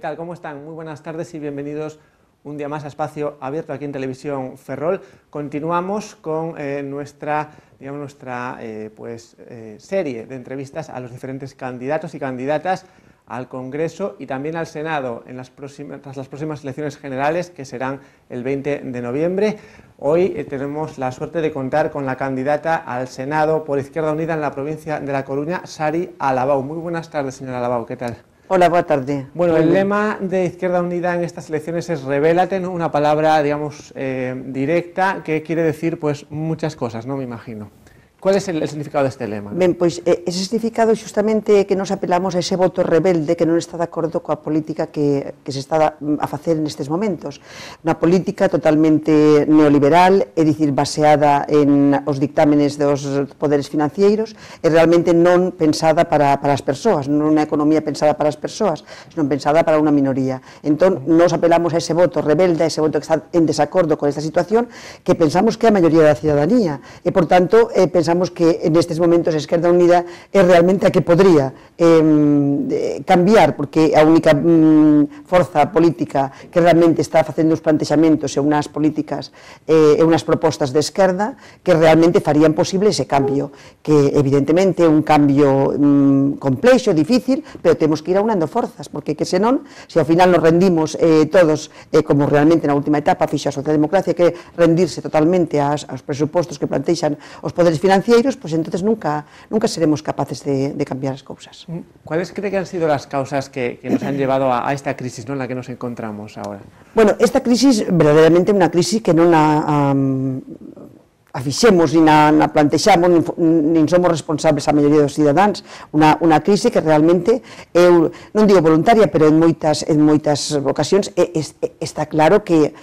tal? ¿Cómo están? Muy buenas tardes y bienvenidos un día más a Espacio Abierto aquí en Televisión Ferrol. Continuamos con eh, nuestra, digamos, nuestra eh, pues, eh, serie de entrevistas a los diferentes candidatos y candidatas al Congreso y también al Senado en las próximas, tras las próximas elecciones generales que serán el 20 de noviembre. Hoy tenemos la suerte de contar con la candidata al Senado por Izquierda Unida en la provincia de La Coruña, Sari Alabau. Muy buenas tardes, señora Alabau, ¿qué tal? Hola, buenas tardes. Bueno, el lema de Izquierda Unida en estas elecciones es revélate, Una palabra, digamos, eh, directa que quiere decir, pues, muchas cosas, ¿no? Me imagino. Cuál é o significado deste lema? Ben, pois ese significado xustamente que nos apelamos a ese voto rebelde que non está de acordo coa política que, que se está a facer nestes momentos. Unha política totalmente neoliberal, é dicir, baseada en os dictámenes dos poderes financeiros, e realmente non pensada para, para as persoas, non unha economía pensada para as persoas, senón pensada para unha minoría. Entón, nos apelamos a ese voto rebelde, a ese voto que está en desacordo con esta situación, que pensamos que a maioría da cidadanía, e, por tanto, eh, pensamos que en estos momentos Esquerda Unida es realmente a que podría eh, cambiar, porque a única mm, forza política que realmente está facendo uns plantexamentos e unhas políticas eh, e unhas propostas de esquerda que realmente farían posible ese cambio, que evidentemente é un cambio mm, complexo, difícil, pero temos que ir aunando forzas, porque que senón, se ao final nos rendimos eh, todos, eh, como realmente na última etapa fixa a socialdemocracia, que rendirse totalmente ás, aos presupostos que plantexan os poderes financieros, pois pues, entonces nunca, nunca seremos capaces de, de cambiar as cousas. ¿Cuáles cree que han sido las causas que, que nos han llevado a, a, esta crisis ¿no? en la que nos encontramos ahora? Bueno, esta crisis, verdaderamente una crisis que no la um, afixemos ni na, na plantexamos nin, somos responsables a maioría dos cidadáns una, una crise que realmente eu, non digo voluntaria, pero en moitas, en moitas ocasións é, é, está claro que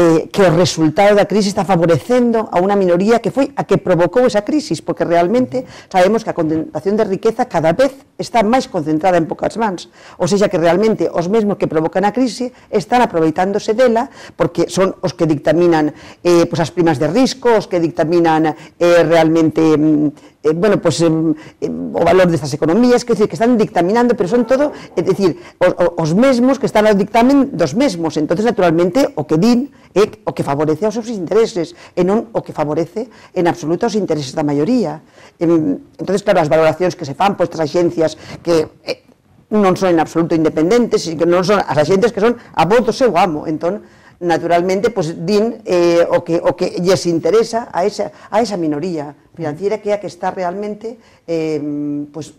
Eh, que el resultado la crisis está favoreciendo a una minoría que fue a que provocó esa crisis, porque realmente sabemos que la concentración de riqueza cada vez está más concentrada en pocas manos, o sea que realmente los mismos que provocan la crisis están de ella, porque son los que dictaminan las eh, pues, primas de risco, los que dictaminan eh, realmente... Mm, eh, bueno, pues, eh, o valor destas economías, que, decir, que están dictaminando, pero son todo, é dicir, os, os mesmos que están ao dictamen dos mesmos, entonces naturalmente o que din é o que favorece aos seus intereses, e non o que favorece en absoluto os intereses da maioría. Entonces, claro, as valoracións que se fan por estas axencias que eh, non son en absoluto independentes, e que non son as axentes que son a voz do seu amo. Entón, naturalmente, pues, din eh, o, que, o que lles interesa a esa, a esa minoría financiera que é a que está realmente eh, pues,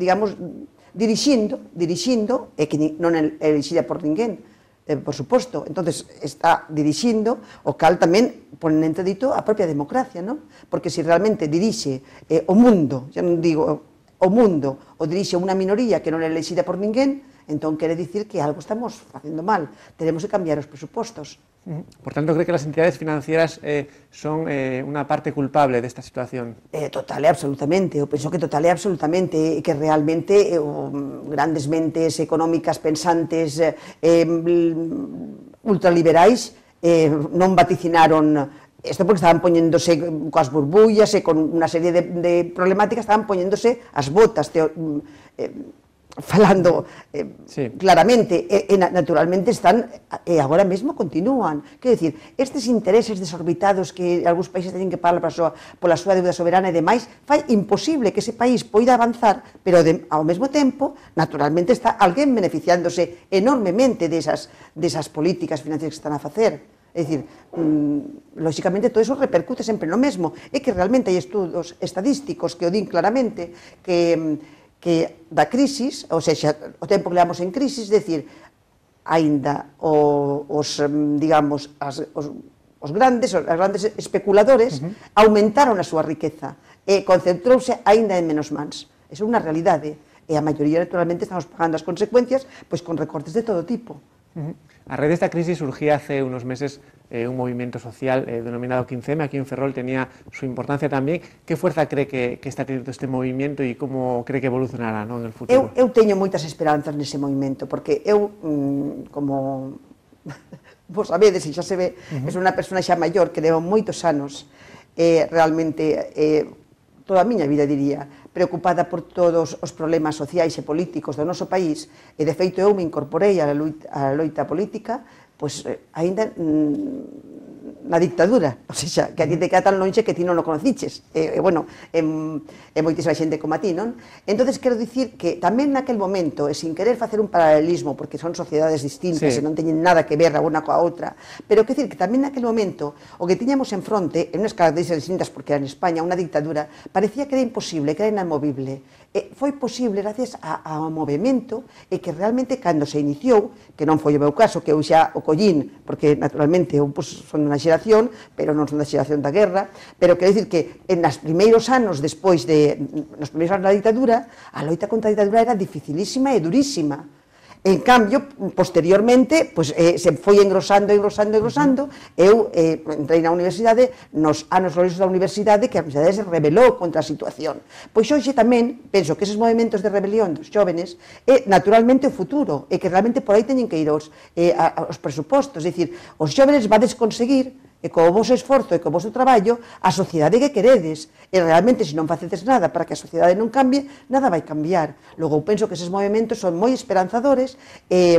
digamos dirixindo, dirixindo e que non é elixida por ninguén, eh, por suposto. entonces está dirixindo o cal tamén pon en entredito a propia democracia, non? Porque se realmente dirixe eh, o mundo, xa non digo o mundo, o dirixe unha minoría que non é elexida por ninguén, entón quere dicir que algo estamos facendo mal. tenemos que cambiar os presupostos. Por tanto, cree que las entidades financieras eh, son eh, una parte culpable desta situación? Eh, total absolutamente, eu penso que total e absolutamente, que realmente eh, grandes mentes económicas pensantes eh, ultraliberais eh, non vaticinaron Isto porque estaban poñéndose coas burbullas e con unha serie de, de problemáticas, estaban poñéndose as botas. Teo, mm, eh, falando eh, sí. claramente, e, e naturalmente están e agora mesmo continúan. Quer decir, estes intereses desorbitados que algúns países teñen que pagar para súa, pola súa deuda soberana e demais, fai imposible que ese país poida avanzar, pero de, ao mesmo tempo, naturalmente está alguén beneficiándose enormemente desas, desas políticas financeiras que están a facer. É dicir, mm, lóxicamente todo iso repercute sempre no mesmo. É que realmente hai estudos estadísticos que o din claramente que mm, que da crisis, ou seja, o tempo que levamos en crisis, decir, aínda o, os, digamos, as, os, os grandes, os grandes especuladores uh -huh. aumentaron a súa riqueza e concentrouse aínda en menos mans. Esa é unha realidade. E a maioría, naturalmente, estamos pagando as consecuencias pois con recortes de todo tipo. A raíz esta crisis surgía hace unos meses eh, un movimiento social eh, denominado 15M, aquí en Ferrol tenía su importancia también. ¿Qué fuerza cree que, que está teniendo este movimiento y cómo cree que evolucionará no, en el futuro? Eu, eu teño moitas esperanzas nese movimento, porque eu, mmm, como vos sabedes, e xa se ve, uh -huh. es unha persona xa maior que levo moitos anos, eh, realmente eh, toda a miña vida diría, preocupada por todos os problemas sociais e políticos do noso país, e de feito eu me incorporei á loita, á loita política, pois eh, aínda mm, na dictadura, ou seja, que a ti te queda tan longe que ti non o conociches, e, e bueno, é, e moitísima xente como a ti, non? entonces quero dicir que tamén naquel momento, e sin querer facer un paralelismo, porque son sociedades distintas sí. e non teñen nada que ver a unha coa outra, pero quero dicir que tamén naquel momento, o que tiñamos en fronte, en unhas características distintas, porque era en España unha dictadura, parecía que era imposible, que era inamovible, e foi posible gracias a, ao movimento e que realmente cando se iniciou, que non foi o meu caso, que eu xa o collín, porque naturalmente eu pues, son unha xente xeración, pero non son da xeración da guerra, pero quero dicir que en eh, os primeiros anos despois de nos primeiros anos da ditadura, a loita contra a ditadura era dificilísima e durísima En cambio, posteriormente, pues, eh, se foi engrosando, engrosando, engrosando, eu eh, entrei na universidade, nos anos gloriosos da universidade, que a universidade se rebelou contra a situación. Pois hoxe tamén, penso que eses movimentos de rebelión dos xóvenes, é naturalmente o futuro, e que realmente por aí teñen que ir os, eh, a, a, os presupostos, é dicir, os xóvenes vades conseguir e co vosso esforzo e co voso traballo a sociedade que queredes. E realmente, se non facedes nada para que a sociedade non cambie, nada vai cambiar. Logo, eu penso que eses movimentos son moi esperanzadores e,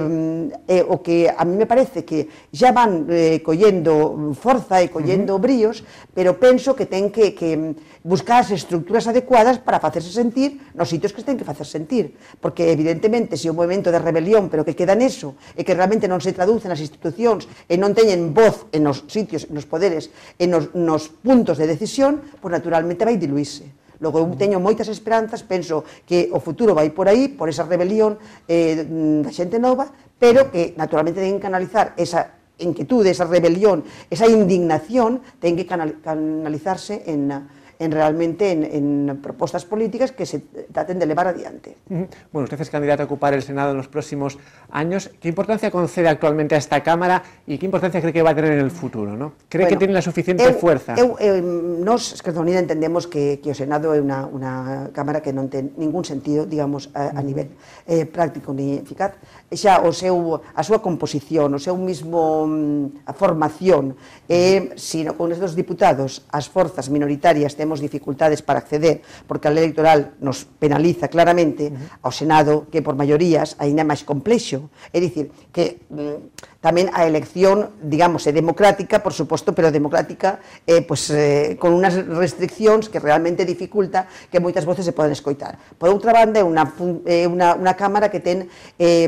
e o que a mí me parece que xa van eh, collendo forza e collendo uh -huh. bríos, pero penso que ten que, que buscar as estructuras adecuadas para facerse sentir nos sitios que ten que facer sentir. Porque, evidentemente, se o movimento de rebelión, pero que queda neso, e que realmente non se traduce nas institucións e non teñen voz en os sitios nos poderes e nos, nos puntos de decisión, pois naturalmente vai diluirse. Logo, eu teño moitas esperanzas, penso que o futuro vai por aí, por esa rebelión eh, mm, da xente nova, pero que naturalmente ten que canalizar esa inquietude, esa rebelión, esa indignación, ten que canalizarse en en realmente en, propuestas políticas que se traten de elevar adiante. Bueno, usted es candidato a ocupar el Senado en los próximos años. ¿Qué importancia concede actualmente a esta Cámara y qué importancia cree que va a tener en el futuro? ¿no? ¿Cree que tiene la suficiente fuerza? Eu, eu, em, nos, entendemos que, el Senado ...es una, Cámara que no tiene ningún sentido, digamos, a, nivel eh, práctico ni eficaz. Xa o sea, a súa composición, o seu mismo mm, a formación, eh, sino con estos diputados, as fuerzas minoritarias temos dificultades para acceder, porque a lei electoral nos penaliza claramente ao Senado, que por maiorías aínda é máis complexo. É dicir, que mm, tamén a elección, digamos, é democrática, por suposto, pero democrática eh, pues, eh, con unhas restriccións que realmente dificulta que moitas voces se poden escoitar. Por outra banda, é unha, unha, unha cámara que ten... Eh,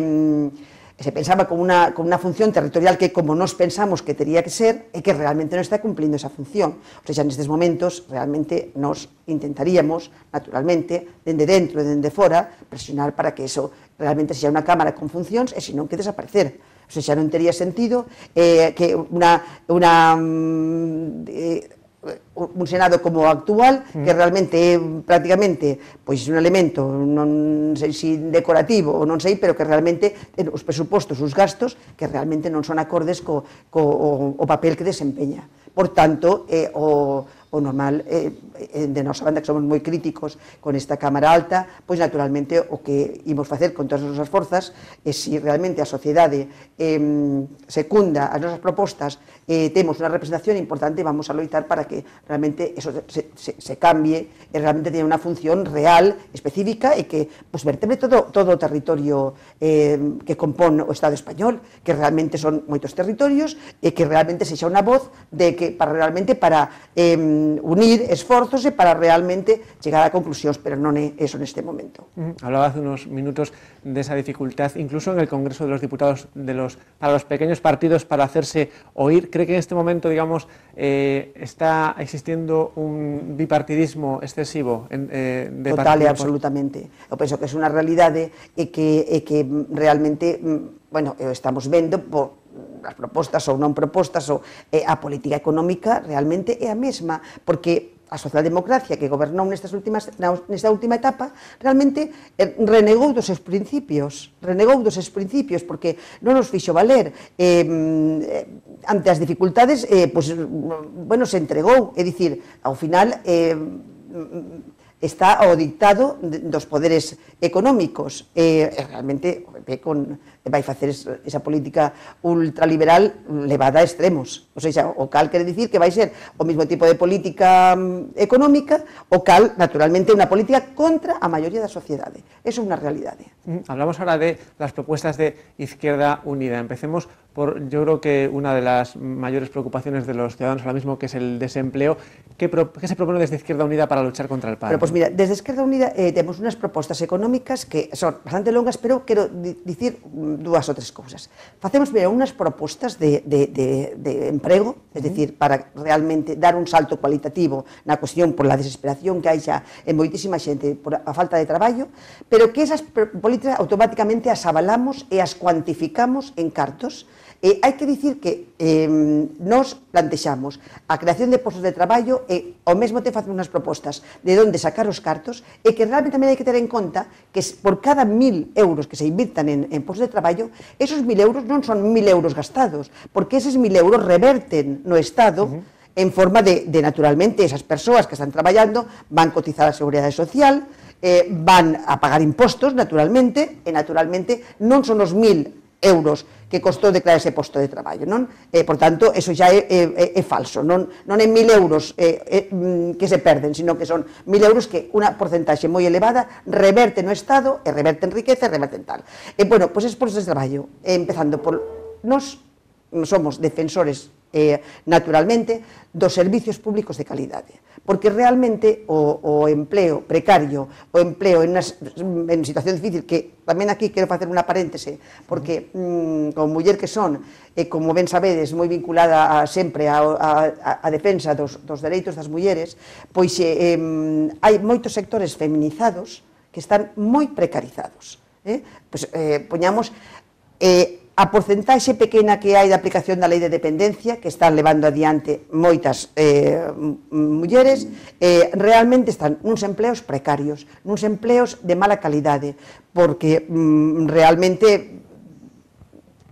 se pensaba como una, función territorial que como nos pensamos que tenía que ser es que realmente no está cumpliendo esa función. O sea, en estos momentos realmente nos intentaríamos, naturalmente, desde dentro y desde fuera, presionar para que eso realmente sea una Cámara con funciones y eh, si no, que desaparecer. O sea, ya no tendría sentido eh, que una, mm, eh, un Senado como o actual, mm. que realmente é prácticamente pois un elemento, non sei se si decorativo ou non sei, pero que realmente os presupostos, os gastos, que realmente non son acordes co, co o, o papel que desempeña. Por tanto, é o, o normal eh, eh, de nuestra banda que somos muy críticos con esta Cámara Alta, ...pues naturalmente o que íbamos a hacer... con todas nuestras fuerzas... ...es si realmente a sociedade eh, secunda nuestras propuestas e tenemos una representación importante vamos a loitar para que realmente eso se, cambie ...y e realmente tenga una función real, específica ...y e que pues, vertebre todo, todo territorio em, que compone o Estado español, que realmente son muchos territorios ...y que realmente se sexa una voz de que para realmente para em, unir esfuerzos para realmente llegar a conclusiones, pero no eso en este momento. Hablaba hace unos minutos de esa dificultad, incluso en el Congreso de los Diputados, de los, para los pequeños partidos para hacerse oír. ¿Cree que en este momento, digamos, eh, está existiendo un bipartidismo excesivo? Eh, de Total y absolutamente. Yo pienso que es una realidad y que, que realmente, mm, bueno, estamos viendo... Por, as propostas ou non propostas ou eh, a política económica realmente é a mesma, porque a socialdemocracia que gobernou nestas últimas, nesta última etapa realmente eh, renegou dos seus principios, renegou dos seus principios porque non os fixo valer. Eh, ante as dificultades, eh, pues, pois, bueno, se entregou, é dicir, ao final eh, está o dictado dos poderes económicos. Eh, realmente o a hacer esa política ultraliberal levada a extremos. O sea, o cal quiere decir que a ser o mismo tipo de política mm, económica, o cal, naturalmente, una política contra a de las sociedades, Eso es una realidad. Mm, hablamos ahora de las propuestas de Izquierda Unida. Empecemos por, yo creo que una de las mayores preocupaciones de los ciudadanos ahora mismo, que es el desempleo. ¿Qué, se propone desde Izquierda Unida para luchar contra el paro? Pues mira, desde Esquerda Unida eh, temos unhas propostas económicas que son bastante longas, pero quero dicir dúas ou tres cousas. Facemos, mira, unhas propostas de, de, de, de emprego, é dicir, para realmente dar un salto cualitativo na cuestión por la desesperación que hai xa en moitísima xente por a falta de traballo, pero que esas políticas automáticamente as avalamos e as cuantificamos en cartos, Eh, hay que decir que em, nos planteamos a creación de puestos de trabajo e, o mismo te te unas propuestas de dónde sacar los cartos y e que realmente también hay que tener en cuenta que por cada mil euros que se inviertan en, puestos de trabajo, esos mil euros no son mil euros gastados, porque esos mil euros reverten no Estado en forma de, naturalmente, esas personas que están trabajando van a cotizar a seguridad Social, eh, van a pagar impuestos, naturalmente, y e, naturalmente no son los mil euros que costou declarar ese posto de traballo, non? Eh, por tanto, eso xa é, é, é falso, non, non é mil euros eh, é, eh, mm, que se perden, sino que son mil euros que unha porcentaxe moi elevada reverte no Estado, e reverte en riqueza, e reverte en tal. E, bueno, pois pues é posto de traballo, empezando por nos somos defensores eh, naturalmente dos servizos públicos de calidade porque realmente o, o empleo precario, o empleo en, unas, en situación difícil, que tamén aquí quero facer unha paréntese, porque mm, como muller que son, e como ben sabedes, moi vinculada a, sempre a, a, a defensa dos, dos dereitos das mulleres, pois eh, hai moitos sectores feminizados que están moi precarizados. Eh? Pois, eh, poñamos eh, a porcentaxe pequena que hai da aplicación da lei de dependencia que están levando adiante moitas eh, mulleres eh, realmente están nuns empleos precarios nuns empleos de mala calidade porque mm, realmente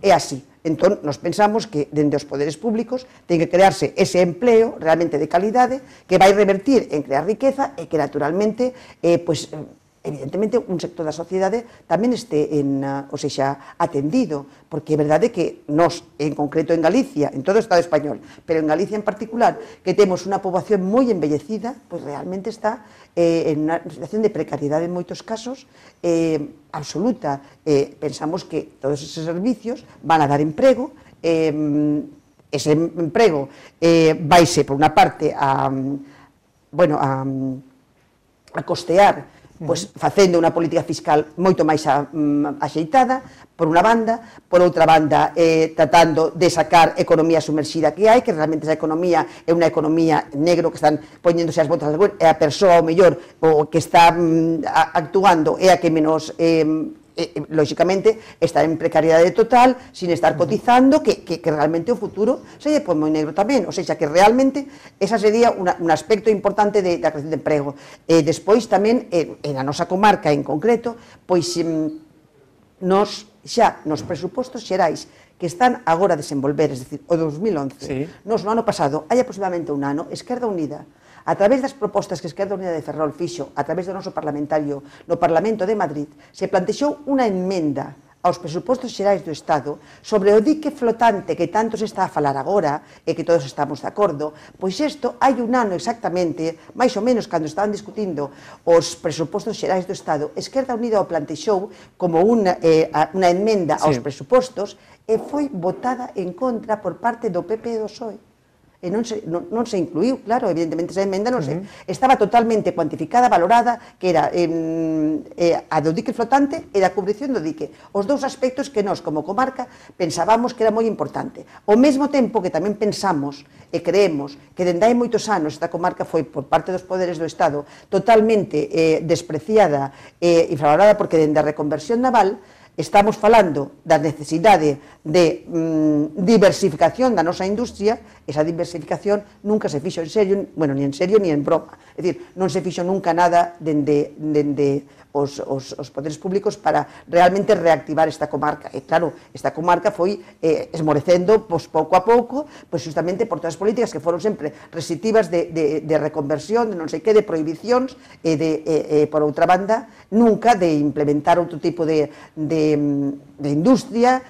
é así entón nos pensamos que dende os poderes públicos ten que crearse ese empleo realmente de calidade que vai revertir en crear riqueza e que naturalmente eh, pues, evidentemente un sector da sociedade tamén este en, ah, ou sexa atendido, porque é verdade que nós, en concreto en Galicia, en todo o Estado español, pero en Galicia en particular, que temos unha poboación moi envellecida, pois realmente está eh, en unha situación de precariedade en moitos casos eh, absoluta. Eh, pensamos que todos esos servicios van a dar emprego, eh, ese emprego eh, vaise, por unha parte, a, bueno, a, a costear pois, facendo unha política fiscal moito máis mm, axeitada, por unha banda, por outra banda, eh, tratando de sacar economía sumerxida que hai, que realmente esa economía é unha economía negro que están poñéndose as botas das e a persoa, ao mellor, o que está mm, actuando é a que menos eh, Eh, eh, lógicamente, estar en precariedade total, sin estar cotizando, que, que, que realmente o futuro se lle pon moi negro tamén, ou seja, que realmente esa sería una, un aspecto importante de, da creación de emprego. Eh, despois tamén, eh, en a nosa comarca en concreto, pois mm, nos, xa nos presupostos xerais que están agora a desenvolver, es decir, o 2011, sí. nos no ano pasado, hai aproximadamente un ano, Esquerda Unida A través das propostas que Esquerda Unida de Ferrol fixo a través do noso parlamentario no Parlamento de Madrid, se plantexou unha enmenda aos presupostos xerais do Estado sobre o dique flotante que tanto se está a falar agora e que todos estamos de acordo, pois isto hai un ano exactamente, máis ou menos cando estaban discutindo os presupostos xerais do Estado, Esquerda Unida o plantexou como unha, eh, unha enmenda aos sí. presupostos e foi votada en contra por parte do PP e do PSOE e eh, non se, non, non se incluiu, claro, evidentemente esa emenda non se, uh -huh. estaba totalmente cuantificada, valorada, que era eh, eh, a do dique flotante e da cubrición do dique. Os dous aspectos que nós, como comarca, pensábamos que era moi importante. Ao mesmo tempo que tamén pensamos e creemos que dende hai moitos anos esta comarca foi por parte dos poderes do Estado totalmente eh, despreciada e eh, infravalorada porque dende a reconversión naval Estamos falando da necesidade de mm, diversificación da nosa industria, esa diversificación nunca se fixo en serio, bueno, ni en serio ni en broma. É dicir, non se fixo nunca nada dende, dende os, os, os poderes públicos para realmente reactivar esta comarca. E claro, esta comarca foi eh, esmorecendo pois, pouco a pouco, pois justamente por todas as políticas que foron sempre resitivas de, de, de reconversión, de non sei que, de prohibicións, e de, eh, eh, por outra banda, nunca de implementar outro tipo de, de de, industria